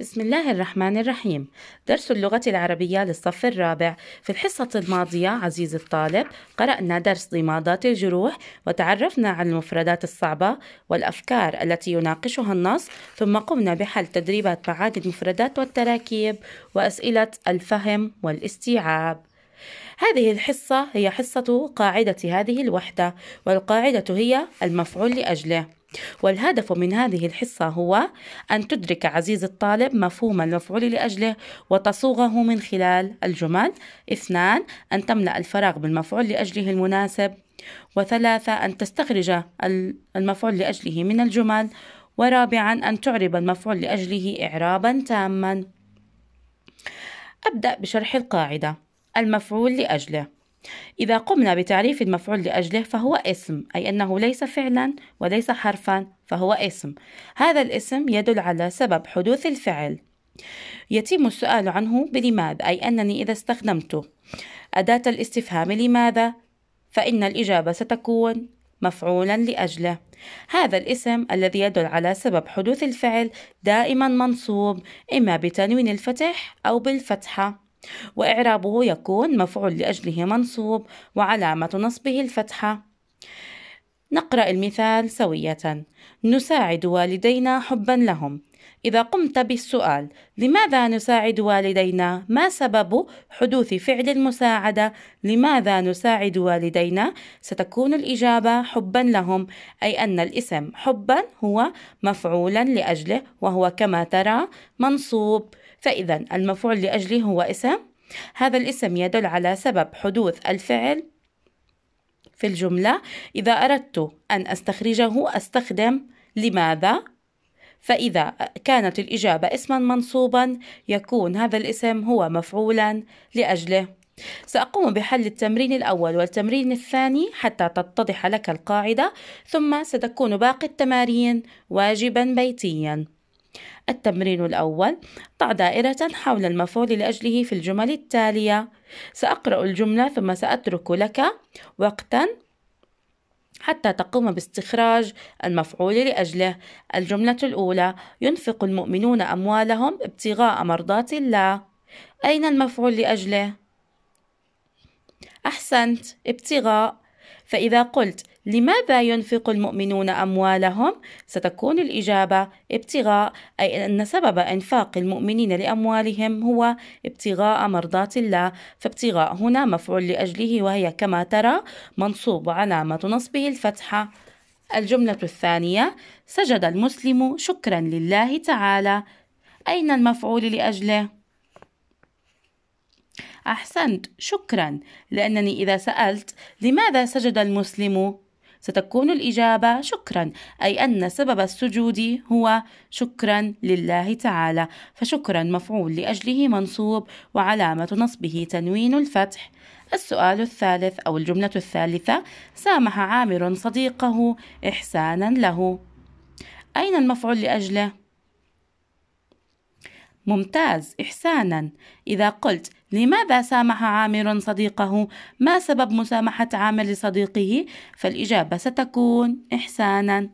بسم الله الرحمن الرحيم درس اللغة العربية للصف الرابع في الحصة الماضية عزيزي الطالب قرأنا درس ضمادات الجروح وتعرفنا على المفردات الصعبة والأفكار التي يناقشها النص ثم قمنا بحل تدريبات معاد المفردات والتراكيب وأسئلة الفهم والاستيعاب هذه الحصة هي حصة قاعدة هذه الوحدة والقاعدة هي المفعول لأجله والهدف من هذه الحصة هو أن تدرك عزيز الطالب مفهوم المفعول لأجله وتصوغه من خلال الجمل اثنان أن تملأ الفراغ بالمفعول لأجله المناسب وثلاثة أن تستخرج المفعول لأجله من الجمل ورابعا أن تعرب المفعول لأجله إعرابا تاما أبدأ بشرح القاعدة المفعول لأجله إذا قمنا بتعريف المفعول لأجله فهو اسم أي أنه ليس فعلا وليس حرفا فهو اسم هذا الاسم يدل على سبب حدوث الفعل يتم السؤال عنه بلماذا أي أنني إذا استخدمت أداة الاستفهام لماذا فإن الإجابة ستكون مفعولا لأجله هذا الاسم الذي يدل على سبب حدوث الفعل دائما منصوب إما بتنوين الفتح أو بالفتحة وإعرابه يكون مفعول لأجله منصوب وعلامة نصبه الفتحة نقرأ المثال سوية نساعد والدينا حبا لهم إذا قمت بالسؤال لماذا نساعد والدينا؟ ما سبب حدوث فعل المساعدة؟ لماذا نساعد والدينا؟ ستكون الإجابة حبا لهم أي أن الاسم حبا هو مفعولا لأجله وهو كما ترى منصوب فإذا المفعول لأجله هو اسم هذا الاسم يدل على سبب حدوث الفعل في الجملة إذا أردت أن أستخرجه أستخدم لماذا فإذا كانت الإجابة اسما منصوبا يكون هذا الاسم هو مفعولا لأجله سأقوم بحل التمرين الأول والتمرين الثاني حتى تتضح لك القاعدة ثم ستكون باقي التمارين واجبا بيتيا التمرين الأول ضع دائرة حول المفعول لأجله في الجمل التالية سأقرأ الجملة ثم سأترك لك وقتا حتى تقوم باستخراج المفعول لأجله الجملة الأولى ينفق المؤمنون أموالهم ابتغاء مرضات الله أين المفعول لأجله؟ أحسنت ابتغاء فإذا قلت لماذا ينفق المؤمنون أموالهم؟ ستكون الإجابة ابتغاء أي أن سبب إنفاق المؤمنين لأموالهم هو ابتغاء مرضاة الله فابتغاء هنا مفعول لأجله وهي كما ترى منصوب وعلامة نصبه الفتحة الجملة الثانية سجد المسلم شكرا لله تعالى أين المفعول لأجله؟ أحسنت شكرا لأنني إذا سألت لماذا سجد المسلم ستكون الإجابة شكرا أي أن سبب السجود هو شكرا لله تعالى فشكرا مفعول لأجله منصوب وعلامة نصبه تنوين الفتح السؤال الثالث أو الجملة الثالثة سامح عامر صديقه إحسانا له أين المفعول لأجله؟ ممتاز إحسانا إذا قلت لماذا سامح عامر صديقه ما سبب مسامحة عامر لصديقه فالإجابة ستكون إحسانا